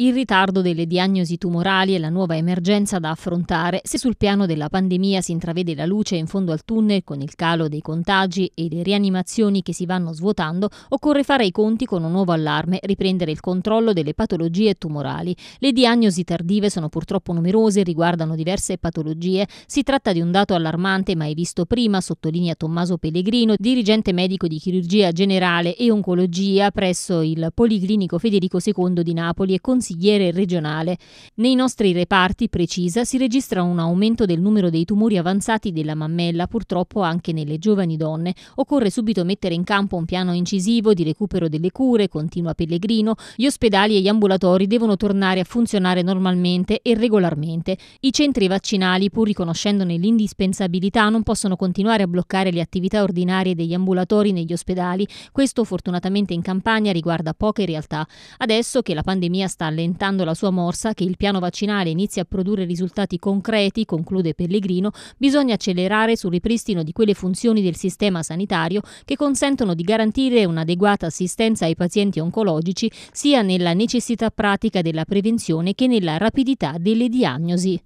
il ritardo delle diagnosi tumorali è la nuova emergenza da affrontare, se sul piano della pandemia si intravede la luce in fondo al tunnel con il calo dei contagi e le rianimazioni che si vanno svuotando, occorre fare i conti con un nuovo allarme, riprendere il controllo delle patologie tumorali. Le diagnosi tardive sono purtroppo numerose e riguardano diverse patologie. Si tratta di un dato allarmante mai visto prima, sottolinea Tommaso Pellegrino, dirigente medico di chirurgia generale e oncologia presso il Policlinico Federico II di Napoli e consigliere consigliere regionale. Nei nostri reparti, precisa, si registra un aumento del numero dei tumori avanzati della mammella, purtroppo anche nelle giovani donne. Occorre subito mettere in campo un piano incisivo di recupero delle cure, continua Pellegrino. Gli ospedali e gli ambulatori devono tornare a funzionare normalmente e regolarmente. I centri vaccinali, pur riconoscendone l'indispensabilità, non possono continuare a bloccare le attività ordinarie degli ambulatori negli ospedali. Questo fortunatamente in campagna riguarda poche realtà. Adesso che la pandemia sta allentando la sua morsa, che il piano vaccinale inizia a produrre risultati concreti, conclude Pellegrino, bisogna accelerare sul ripristino di quelle funzioni del sistema sanitario che consentono di garantire un'adeguata assistenza ai pazienti oncologici sia nella necessità pratica della prevenzione che nella rapidità delle diagnosi.